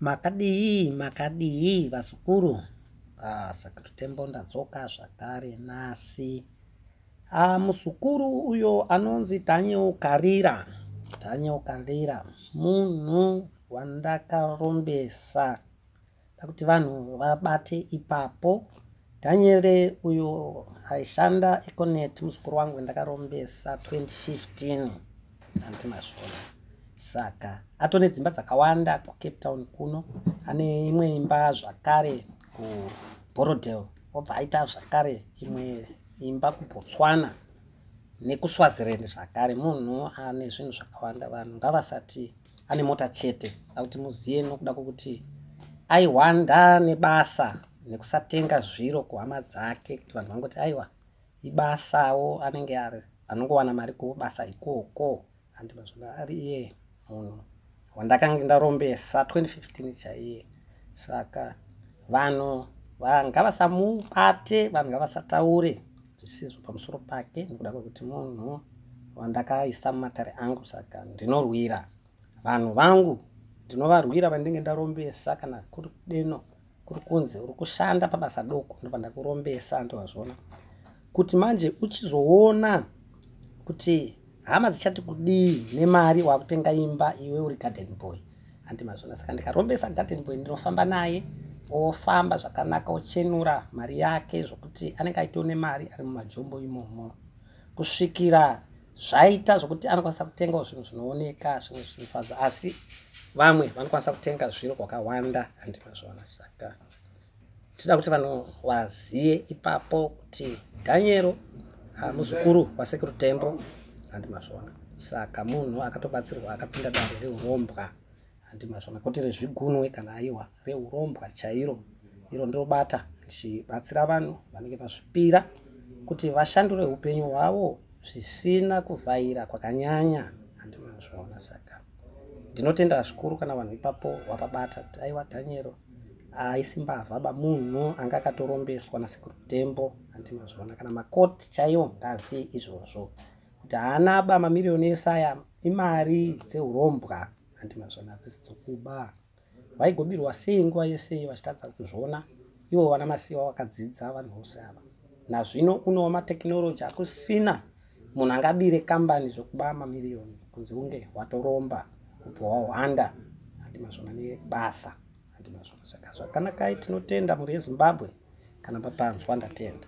makadii makadii vasukuru ah, saka totembondatsoka zvakare nhasi ah, musukuru uyo anonzi dhaniel karira dhaniel karira munhu wandakarombesa dakuti vanhu vabate ipapo dhaniere uyo aishanda econet musukuru wangu wandakarombesa 2015 nanditi mazvona saka ato nedzimba dzakawanda kucape town kuno ane imwe imba zvakare kuborodel obva aita zvakare imwe imba kubotswana nekuswaziland zvakare munhu ane zvinhu zvakawanda vanhu ngavasati ane mota chete akuti muzive nokuda kwokuti aihwanda nebasa nekusatenga zviro kuhama dzake kuti vanhu vangoti aiwa ibasawo anenge ari anongowana mari kuo basa ikoko handimazvona ari iyeye munhu wandakange ndarombesa 2015 chaiye saka vanhu vanga vasamubate vanhu ngavasataure zvisizvo pamusoro pake nekuda kwekuti munhu wandakaisa mumatare angu saka ndinorwira vanhu vangu ndinovarwira vandinge ndarombesa kana kuri kudeno kuri kunze uri kushanda pabasa doko ndopandakurombesa ndowazvona kuti manje uchizoona kuti hama dzichati kudii nemari wakutenga imba iwe uri garden boy handi mazvona saka ndikarombesa garden boy ndinofamba naye ofamba zvakanaka ochenura mari yake zvokuti anenge aitiwo nemari ari mumajombo imomo kusvikira zvaita zvokuti anokwanisa kutengawo zvinhu zvinooneka zvinhu zvinofadza asi vamwe vanokwanisa kutenga zviro kwakawanda handi mazvona saka tinoda kuti vanhu vazive ipapo kuti dhanyero ah, muzukuru wasekuru temple handi mazvona saka munhu akatobatsirwa akapinda dare reurombwa handi mazvona kuti rezvigunwe kana aiwa reurombwa chairo iro ndirobata ndichibatsira vanhu vanenge vazvipira kuti vashandure upenyu hwavo zvisina kuvhaira kwakanyanya handi mazvona saka ndinotenda zvikuru kana vanhu ipapo vapabata kuti aiwa dhanieri aisimbavhaba munhu anga akatorombeswa nasekurutembo handi mazvona kana makoti chaiwo ngazi izvozvo so ndaanaba mamiriyoni esaya imari dzeurombwa handi mazvona hadzisi dzokuba vaigobirwa sei nguva yesei vachitadza kuzvona ivo vana masiwa vakadzidza vanhu vose ava nazvino unowo matekinoroji akusina munhu angabire kambani zvokuba mamiriyoni kunze kunge watoromba ubva wahwanda handi mazvona nebasa handi mazvona saka zvakanakai tinotenda muri yezimbabwe kana papanzwa ndatenda